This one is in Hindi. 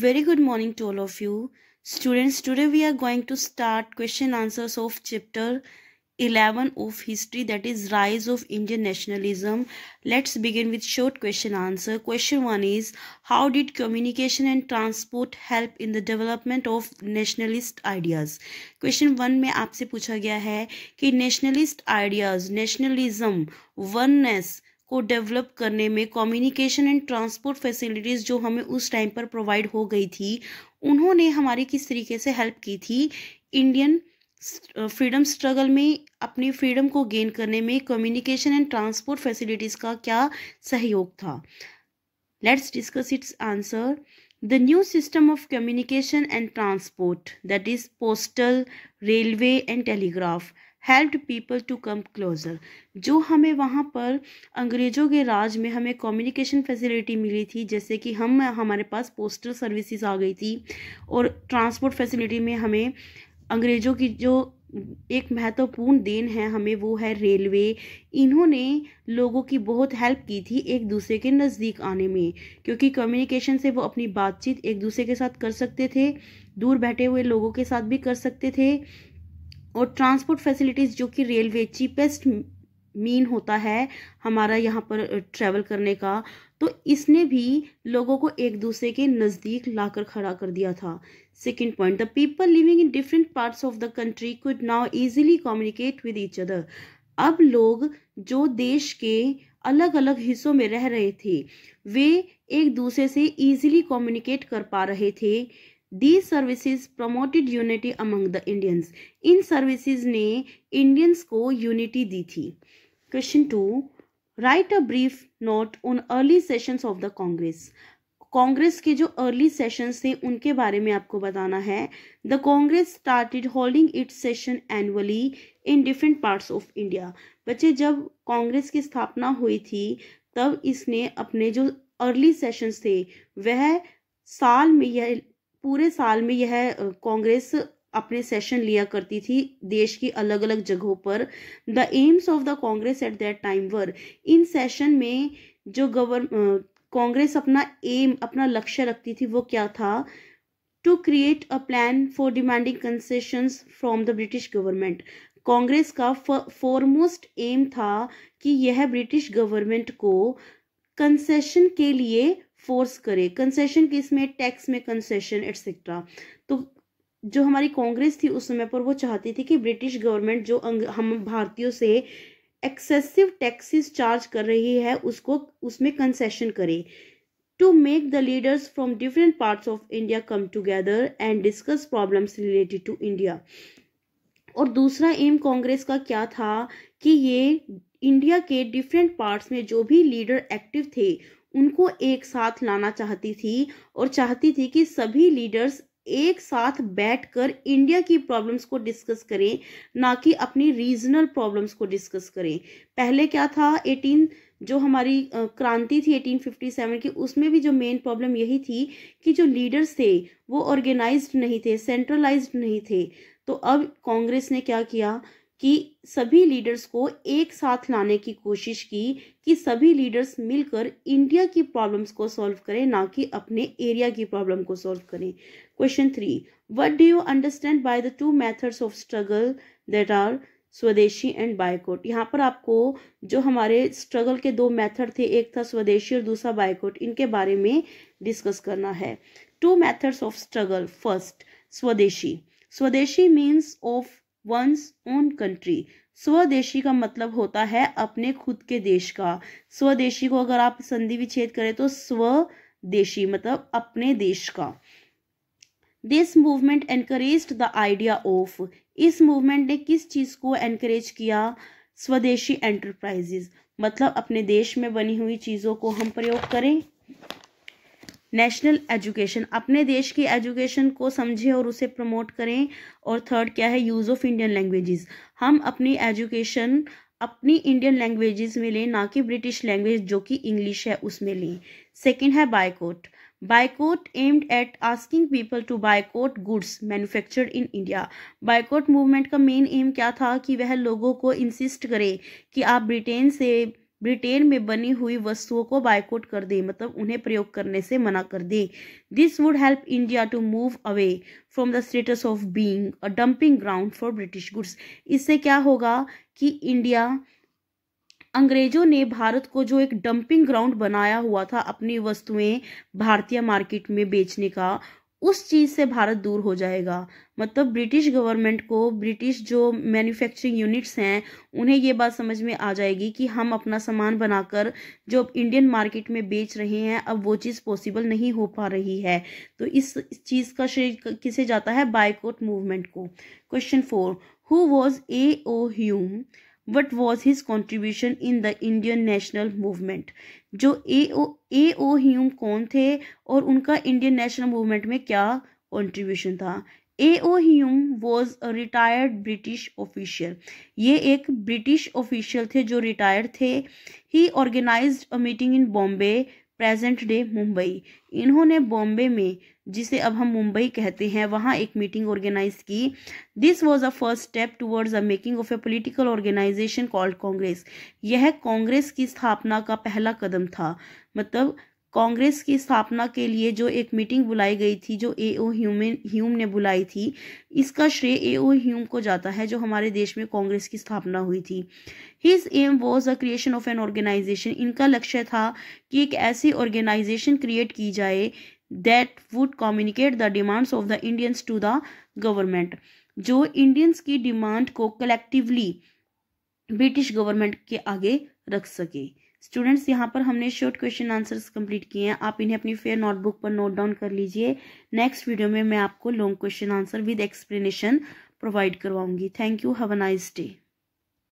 very good morning to all of you students today we are going to start question answers of chapter 11 of history that is rise of indian nationalism let's begin with short question answer question 1 is how did communication and transport help in the development of nationalist ideas question 1 में aapse pucha gaya hai ki nationalist ideas nationalism oneness को डेवलप करने में कम्युनिकेशन एंड ट्रांसपोर्ट फैसिलिटीज़ जो हमें उस टाइम पर प्रोवाइड हो गई थी उन्होंने हमारी किस तरीके से हेल्प की थी इंडियन फ्रीडम स्ट्रगल में अपनी फ्रीडम को गेन करने में कम्युनिकेशन एंड ट्रांसपोर्ट फैसिलिटीज़ का क्या सहयोग था let's discuss its answer the new system of communication and transport that is postal railway and telegraph help people to come closer जो हमें वहाँ पर अंग्रेज़ों के राज में हमें कम्युनिकेशन फैसिलिटी मिली थी जैसे कि हम हमारे पास पोस्टल सर्विसेज आ गई थी और ट्रांसपोर्ट फैसिलिटी में हमें अंग्रेज़ों की जो एक महत्वपूर्ण देन है हमें वो है रेलवे इन्होंने लोगों की बहुत हेल्प की थी एक दूसरे के नज़दीक आने में क्योंकि कम्युनिकेशन से वो अपनी बातचीत एक दूसरे के साथ कर सकते थे दूर बैठे हुए लोगों के साथ भी कर सकते थे और ट्रांसपोर्ट फैसिलिटीज़ जो कि रेलवे चीपेस्ट मीन होता है हमारा यहाँ पर ट्रैवल करने का तो इसने भी लोगों को एक दूसरे के नज़दीक लाकर खड़ा कर दिया था second point the people living in different parts of the country could now easily communicate with each other अब लोग जो देश के अलग अलग हिस्सों में रह रहे थे वे एक दूसरे से ईजिली कम्युनिकेट कर पा रहे थे these services promoted unity among the Indians इन सर्विसेज ने इंडियंस को यूनिटी दी थी question to write a brief note on early sessions of the Congress Congress के जो अर्ली सेशंस थे उनके बारे में आपको बताना है the Congress started holding its session annually in different parts of India बच्चे जब कांग्रेस की स्थापना हुई थी तब इसने अपने जो अर्ली सेशंस थे वह साल में यह पूरे साल में यह कांग्रेस अपने सेशन लिया करती थी देश की अलग अलग जगहों पर the aims of the Congress at that time were इन सेशन में जो गवर्न कांग्रेस अपना एम अपना लक्ष्य रखती थी वो क्या था to create a plan for demanding concessions from the British government Congress का फॉरमोस्ट एम था कि यह ब्रिटिश गवर्नमेंट को कंसेशन के लिए फोर्स करे कंसेशन किस में टैक्स में कंसेशन एट्सेट्रा तो जो हमारी कांग्रेस थी उस समय पर वो चाहती थी कि ब्रिटिश गवर्नमेंट जो हम भारतीयों से एक्सेसिव टैक्सेस चार्ज कर रही है उसको उसमें कंसेशन करे to make the leaders from different parts of India come together and discuss problems related to India और दूसरा एम कांग्रेस का क्या था कि ये इंडिया के डिफरेंट पार्ट्स में जो भी लीडर एक्टिव थे उनको एक साथ लाना चाहती थी और चाहती थी कि सभी लीडर्स एक साथ बैठकर इंडिया की प्रॉब्लम्स को डिस्कस करें ना कि अपनी रीजनल प्रॉब्लम्स को डिस्कस करें पहले क्या था 18 जो हमारी क्रांति थी 1857 की उसमें भी जो मेन प्रॉब्लम यही थी कि जो लीडर्स थे वो ऑर्गेनाइज्ड नहीं थे सेंट्रलाइज्ड नहीं थे तो अब कांग्रेस ने क्या किया कि सभी लीडर्स को एक साथ लाने की कोशिश की कि सभी लीडर्स मिलकर इंडिया की प्रॉब्लम्स को सॉल्व करें ना कि अपने एरिया की प्रॉब्लम को सॉल्व करें question three what do you understand by the two methods of struggle that are swadeshi and boycott यहाँ पर आपको जो हमारे स्ट्रगल के दो मेथड थे एक था स्वदेशी और दूसरा बायकोट इनके बारे में डिस्कस करना है two methods of struggle first swadeshi swadeshi means of one's own country swadeshi का मतलब होता है अपने खुद के देश का स्वदेशी को अगर आप संधि विच्छेद करें तो स्वदेशी मतलब अपने देश का this movement encourage the idea of इस मूवमेंट ने किस चीज़ को एनकरेज किया स्वदेशी एंटरप्राइजेज मतलब अपने देश में बनी हुई चीज़ों को हम प्रयोग करें नेशनल एजुकेशन अपने देश की एजुकेशन को समझें और उसे प्रमोट करें और थर्ड क्या है यूज़ ऑफ इंडियन लैंग्वेजेस हम अपनी एजुकेशन अपनी इंडियन लैंग्वेजेस में लें ना कि ब्रिटिश लैंग्वेज जो कि इंग्लिश है उसमें लें सेकेंड है boycott boycott aimed at asking people to boycott goods manufactured in India boycott movement का मेन एम क्या था कि वह लोगों को इंसिस्ट करे कि आप ब्रिटेन से ब्रिटेन में बनी हुई वस्तुओं को बायकॉट कर दें मतलब उन्हें प्रयोग करने से मना कर दें this would help India to move away from the status of being a dumping ground for British goods इससे क्या होगा कि इंडिया अंग्रेजों ने भारत को जो एक डंपिंग ग्राउंड बनाया हुआ था अपनी वस्तुएं भारतीय मार्केट में बेचने का उस चीज़ से भारत दूर हो जाएगा मतलब ब्रिटिश गवर्नमेंट को ब्रिटिश जो मैन्युफैक्चरिंग यूनिट्स हैं उन्हें ये बात समझ में आ जाएगी कि हम अपना सामान बनाकर जो इंडियन मार्केट में बेच रहे हैं अब वो चीज़ पॉसिबल नहीं हो पा रही है तो इस चीज़ का श्रेय किसे जाता है बाइकोट मूवमेंट को question four who was A O Hume what was his contribution in the Indian national movement जो ए ओ ह्यूम कौन थे और उनका इंडियन नेशनल मूवमेंट में क्या कॉन्ट्रीब्यूशन था A O Hume was retired British official ये एक ब्रिटिश ऑफिशियल थे जो रिटायर्ड थे he organise a meeting in Bombay present day Mumbai इन्होंने बॉम्बे में जिसे अब हम मुंबई कहते हैं वहाँ एक मीटिंग ऑर्गेनाइज की this was a first step towards a making of a political organisation called Congress यह कांग्रेस की स्थापना का पहला कदम था मतलब कांग्रेस की स्थापना के लिए जो एक मीटिंग बुलाई गई थी जो ए ओ ह्यूमन ह्यूम ने बुलाई थी इसका श्रेय ए ओ ह्यूम को जाता है जो हमारे देश में कांग्रेस की स्थापना हुई थी his aim was a creation of an organisation इनका लक्ष्य था कि एक ऐसी ऑर्गेनाइजेशन क्रिएट की जाए that would communicate the demands of the Indians to the government जो इंडियंस की डिमांड को कलेक्टिवली ब्रिटिश गवर्नमेंट के आगे रख सके स्टूडेंट्स यहाँ पर हमने शॉर्ट क्वेश्चन आंसर्स कंप्लीट किए हैं आप इन्हें अपनी फेयर नोटबुक पर नोट डाउन कर लीजिए नेक्स्ट वीडियो में मैं आपको long question answer with explanation provide करवाऊंगी thank you have a nice day